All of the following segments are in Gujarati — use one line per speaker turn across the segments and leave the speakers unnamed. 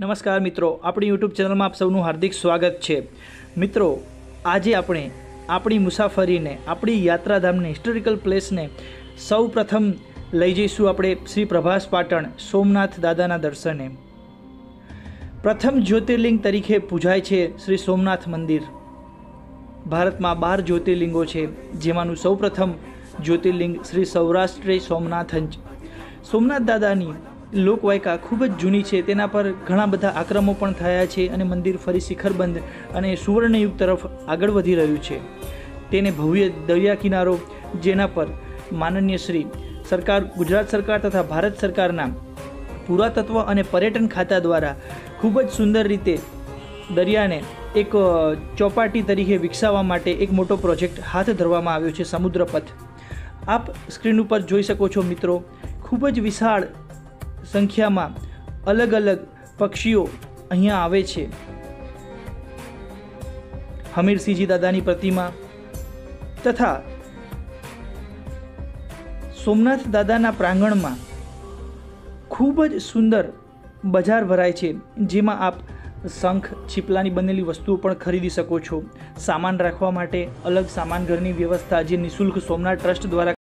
નમસ્કાર મિત્રો આપણી યુટ્યુબ ચેનલમાં આપ સૌનું હાર્દિક સ્વાગત છે મિત્રો આજે આપણે આપણી મુસાફરીને આપણી યાત્રાધામને હિસ્ટોરિકલ પ્લેસને સૌ પ્રથમ લઈ જઈશું આપણે શ્રી પ્રભાસ પાટણ સોમનાથ દાદાના દર્શને પ્રથમ જ્યોતિર્લિંગ તરીકે પૂજાય છે શ્રી સોમનાથ મંદિર ભારતમાં બાર જ્યોતિર્લિંગો છે જેમાંનું સૌ પ્રથમ જ્યોતિર્લિંગ શ્રી સૌરાષ્ટ્રી સોમનાથ સોમનાથ દાદાની લોકવાયકા ખૂબ જ જૂની છે તેના પર ઘણા બધા આક્રમો પણ થયા છે અને મંદિર ફરી શિખરબંધ અને સુવર્ણયુગ તરફ આગળ વધી રહ્યું છે તેને ભવ્ય દરિયા કિનારો જેના પર માનનીય શ્રી સરકાર ગુજરાત સરકાર તથા ભારત સરકારના પુરાતત્વ અને પર્યટન ખાતા દ્વારા ખૂબ જ સુંદર રીતે દરિયાને એક ચોપાટી તરીકે વિકસાવવા માટે એક મોટો પ્રોજેક્ટ હાથ ધરવામાં આવ્યો છે સમુદ્રપથ આપ સ્ક્રીન ઉપર જોઈ શકો છો મિત્રો ખૂબ જ વિશાળ સંખ્યામાં અલગ અલગ પક્ષીઓ અહીંયા આવે છે હમીરસિંહજી દાદાની પ્રતિમા તથા સોમનાથ દાદાના પ્રાંગણમાં ખૂબ જ સુંદર બજાર ભરાય છે જેમાં આપ શંખ છીપલાની બનેલી વસ્તુઓ પણ ખરીદી શકો છો સામાન રાખવા માટે અલગ સામાન ઘરની વ્યવસ્થા જે નિઃશુલ્ક સોમનાથ ટ્રસ્ટ દ્વારા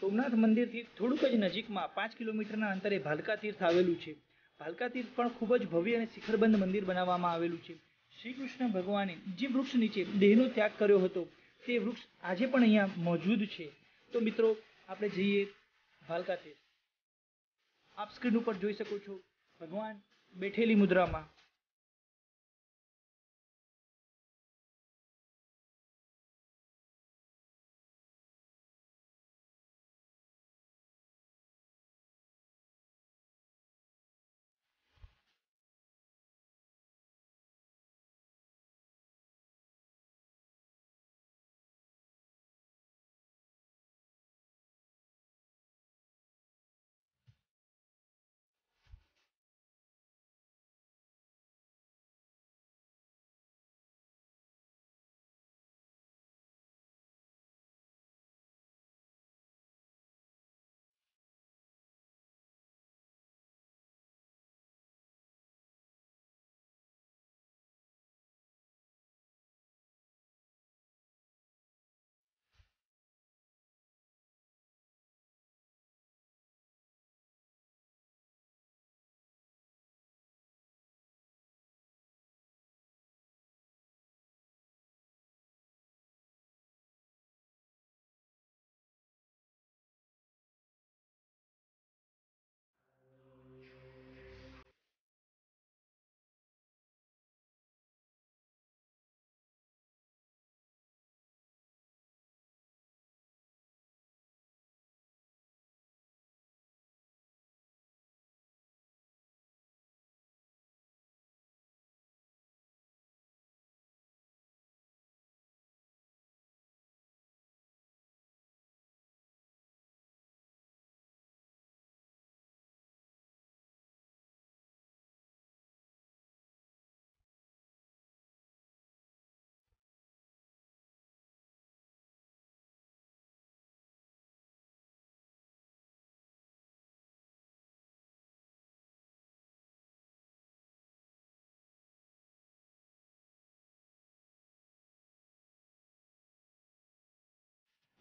સોમનાથ મંદિરથી થોડુંક જ નજીકમાં પાંચ કિલોમીટરના અંતરે ભાલકા તીર્થ આવેલું છે ભાલકા તીર્થ પણ ખૂબ જ ભવ્ય અને શિખરબંધ મંદિર બનાવવામાં આવેલું છે શ્રી કૃષ્ણ ભગવાને જે વૃક્ષ નીચે દેહનો ત્યાગ કર્યો હતો તે વૃક્ષ આજે પણ અહીંયા મોજૂદ છે તો મિત્રો આપણે જઈએ ભાલકા તીર્થ આપ સ્ક્રીન ઉપર જોઈ શકો છો ભગવાન બેઠેલી મુદ્રામાં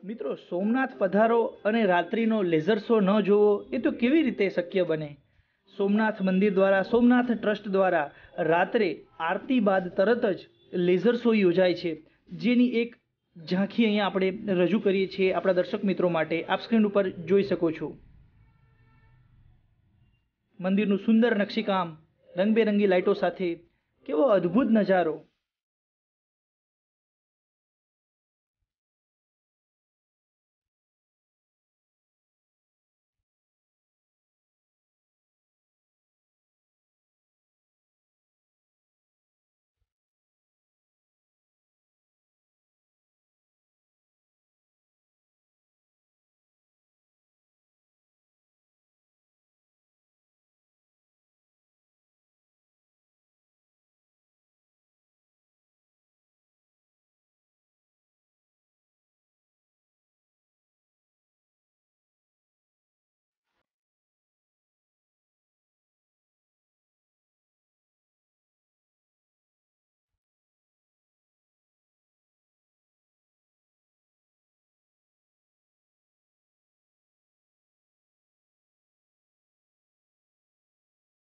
મિત્રો સોમનાથ પધારો અને રાત્રિનો લેઝર શો ન જોવો એ તો કેવી રીતે શક્ય બને સોમનાથ મંદિર દ્વારા સોમનાથ ટ્રસ્ટ દ્વારા રાત્રે આરતી બાદ તરત જ લેઝર શો યોજાય છે જેની એક ઝાંખી અહીંયા આપણે રજૂ કરીએ છીએ આપણા દર્શક મિત્રો માટે આપ સ્ક્રીન ઉપર જોઈ શકો છો મંદિરનું સુંદર નકશીકામ રંગબેરંગી લાઇટો સાથે કેવો અદ્ભુત નજારો